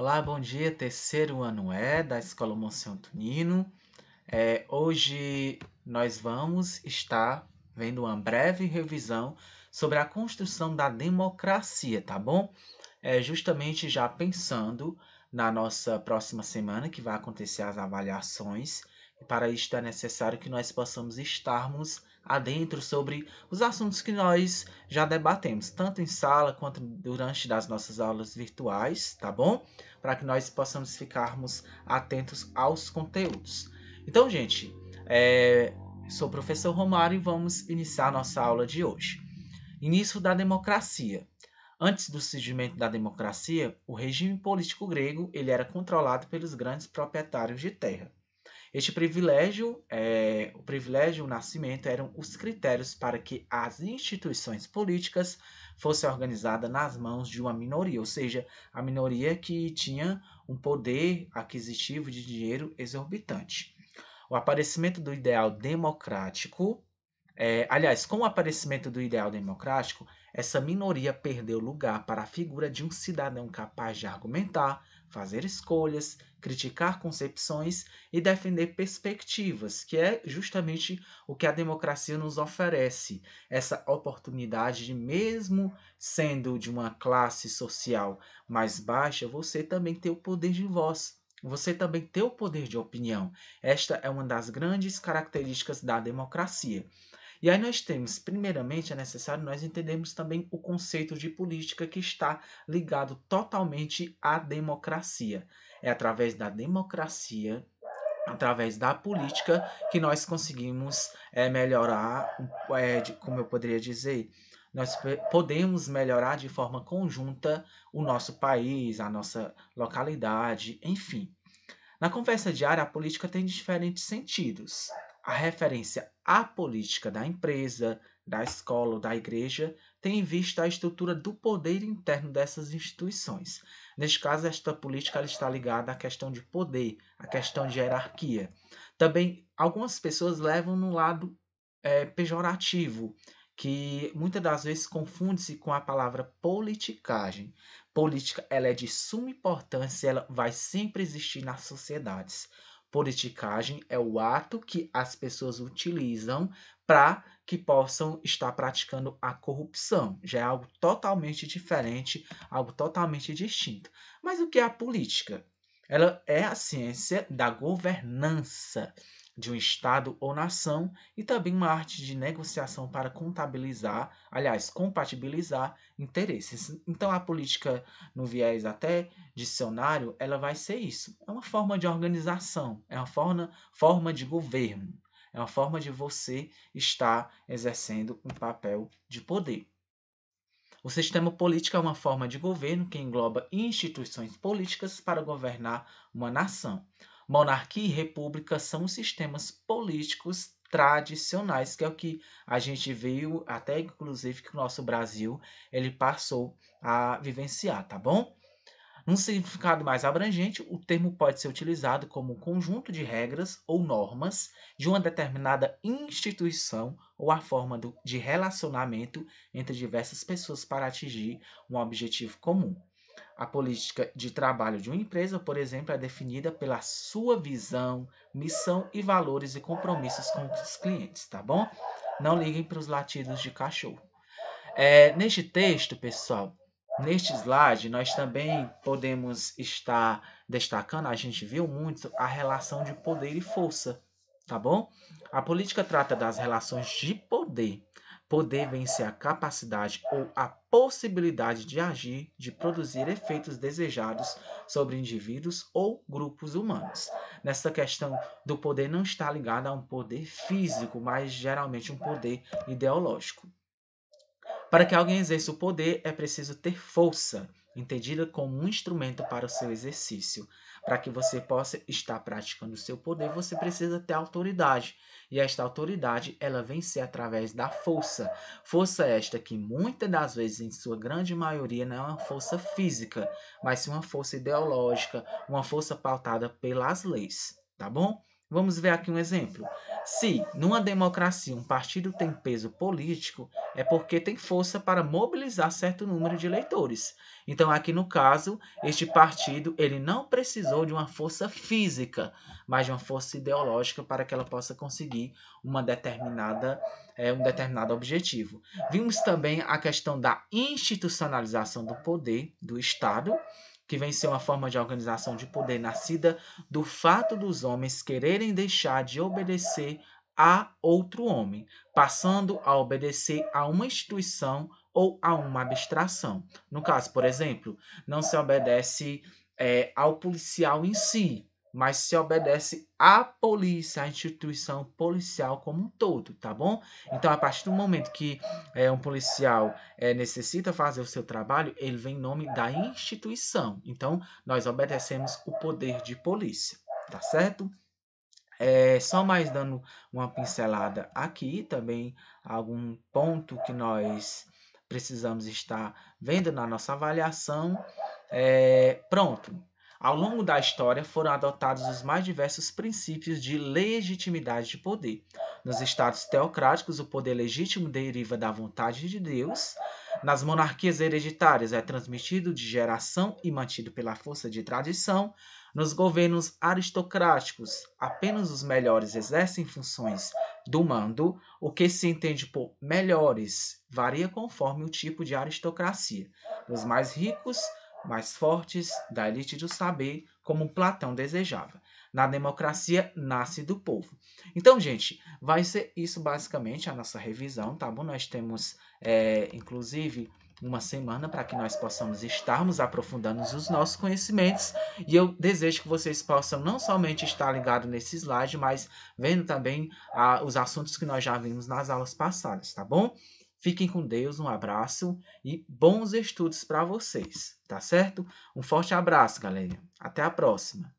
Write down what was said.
Olá, bom dia, terceiro ano é da Escola Monsenhor Nino. É, hoje nós vamos estar vendo uma breve revisão sobre a construção da democracia, tá bom? É, justamente já pensando na nossa próxima semana, que vai acontecer as avaliações. Para isto é necessário que nós possamos estarmos adentro sobre os assuntos que nós já debatemos, tanto em sala quanto durante das nossas aulas virtuais, tá bom? para que nós possamos ficarmos atentos aos conteúdos. Então, gente, é, sou o professor Romário e vamos iniciar nossa aula de hoje. Início da democracia. Antes do surgimento da democracia, o regime político grego ele era controlado pelos grandes proprietários de terra. Este privilégio, é, o privilégio e o nascimento eram os critérios para que as instituições políticas fossem organizadas nas mãos de uma minoria, ou seja, a minoria que tinha um poder aquisitivo de dinheiro exorbitante. O aparecimento do ideal democrático, é, aliás, com o aparecimento do ideal democrático, essa minoria perdeu lugar para a figura de um cidadão capaz de argumentar, fazer escolhas, criticar concepções e defender perspectivas, que é justamente o que a democracia nos oferece, essa oportunidade de mesmo sendo de uma classe social mais baixa, você também ter o poder de voz. Você também ter o poder de opinião. Esta é uma das grandes características da democracia. E aí nós temos, primeiramente, é necessário nós entendermos também o conceito de política que está ligado totalmente à democracia. É através da democracia através da política que nós conseguimos é, melhorar, é, de, como eu poderia dizer, nós podemos melhorar de forma conjunta o nosso país, a nossa localidade, enfim. Na conversa diária, a política tem diferentes sentidos. A referência à política da empresa, da escola ou da igreja tem em vista a estrutura do poder interno dessas instituições. Neste caso, esta política está ligada à questão de poder, à questão de hierarquia. Também algumas pessoas levam no lado é, pejorativo, que muitas das vezes confunde-se com a palavra politicagem. Política ela é de suma importância, ela vai sempre existir nas sociedades. Politicagem é o ato que as pessoas utilizam para que possam estar praticando a corrupção. Já é algo totalmente diferente, algo totalmente distinto. Mas o que é a política? Ela é a ciência da governança de um estado ou nação e também uma arte de negociação para contabilizar, aliás, compatibilizar interesses. Então a política no viés até dicionário, ela vai ser isso. É uma forma de organização, é uma forma, forma de governo, é uma forma de você estar exercendo um papel de poder. O sistema político é uma forma de governo que engloba instituições políticas para governar uma nação. Monarquia e república são sistemas políticos tradicionais, que é o que a gente viu até inclusive que o nosso Brasil ele passou a vivenciar, tá bom? Num significado mais abrangente, o termo pode ser utilizado como conjunto de regras ou normas de uma determinada instituição ou a forma do, de relacionamento entre diversas pessoas para atingir um objetivo comum. A política de trabalho de uma empresa, por exemplo, é definida pela sua visão, missão e valores e compromissos com os clientes, tá bom? Não liguem para os latidos de cachorro. É, neste texto, pessoal, neste slide, nós também podemos estar destacando, a gente viu muito a relação de poder e força, tá bom? A política trata das relações de poder poder vencer a capacidade ou a possibilidade de agir, de produzir efeitos desejados sobre indivíduos ou grupos humanos. Nessa questão do poder não está ligada a um poder físico, mas geralmente um poder ideológico. Para que alguém exerça o poder, é preciso ter força, entendida como um instrumento para o seu exercício. Para que você possa estar praticando o seu poder, você precisa ter autoridade. E esta autoridade, ela vem ser através da força. Força esta que muitas das vezes, em sua grande maioria, não é uma força física, mas sim uma força ideológica, uma força pautada pelas leis, tá bom? Vamos ver aqui um exemplo. Se numa democracia um partido tem peso político, é porque tem força para mobilizar certo número de eleitores. Então aqui no caso, este partido, ele não precisou de uma força física, mas de uma força ideológica para que ela possa conseguir uma determinada é, um determinado objetivo. Vimos também a questão da institucionalização do poder do Estado que venceu uma forma de organização de poder nascida do fato dos homens quererem deixar de obedecer a outro homem, passando a obedecer a uma instituição ou a uma abstração. No caso, por exemplo, não se obedece é, ao policial em si, mas se obedece à polícia, à instituição policial como um todo, tá bom? Então, a partir do momento que é, um policial é, necessita fazer o seu trabalho, ele vem em nome da instituição. Então, nós obedecemos o poder de polícia, tá certo? É, só mais dando uma pincelada aqui, também algum ponto que nós precisamos estar vendo na nossa avaliação. É, pronto, ao longo da história, foram adotados os mais diversos princípios de legitimidade de poder. Nos estados teocráticos, o poder legítimo deriva da vontade de Deus. Nas monarquias hereditárias, é transmitido de geração e mantido pela força de tradição. Nos governos aristocráticos, apenas os melhores exercem funções do mando. O que se entende por melhores varia conforme o tipo de aristocracia. Nos mais ricos, mais fortes da elite do saber, como Platão desejava. Na democracia nasce do povo. Então, gente, vai ser isso basicamente a nossa revisão, tá bom? Nós temos, é, inclusive, uma semana para que nós possamos estarmos aprofundando os nossos conhecimentos. E eu desejo que vocês possam não somente estar ligados nesse slide, mas vendo também ah, os assuntos que nós já vimos nas aulas passadas, tá bom? Fiquem com Deus, um abraço e bons estudos para vocês, tá certo? Um forte abraço, galera. Até a próxima.